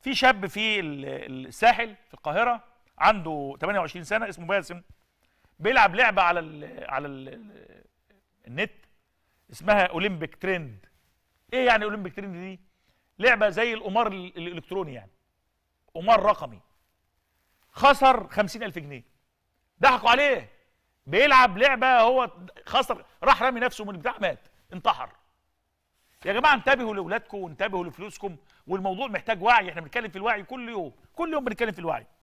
في شاب في الساحل في القاهره عنده 28 سنه اسمه باسم بيلعب لعبه على الـ على الـ النت اسمها اولمبيك ترند ايه يعني اولمبيك ترند دي لعبه زي القمار الالكتروني يعني قمار رقمي خسر 50000 جنيه ضحكوا عليه بيلعب لعبه هو خسر راح رامي نفسه من البتاع مات انتحر يا جماعه انتبهوا لاولادكم وانتبهوا لفلوسكم والموضوع محتاج وعي احنا بنتكلم في الوعي كل يوم كل يوم بنتكلم في الوعي